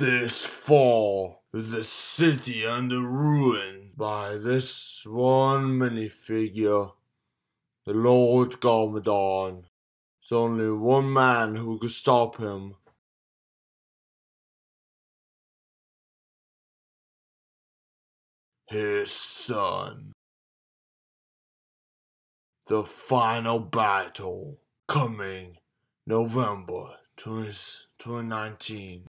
This fall, the city under ruin by this one minifigure, the Lord Garmadon. There's only one man who could stop him. His son. The final battle coming November 20, 2019.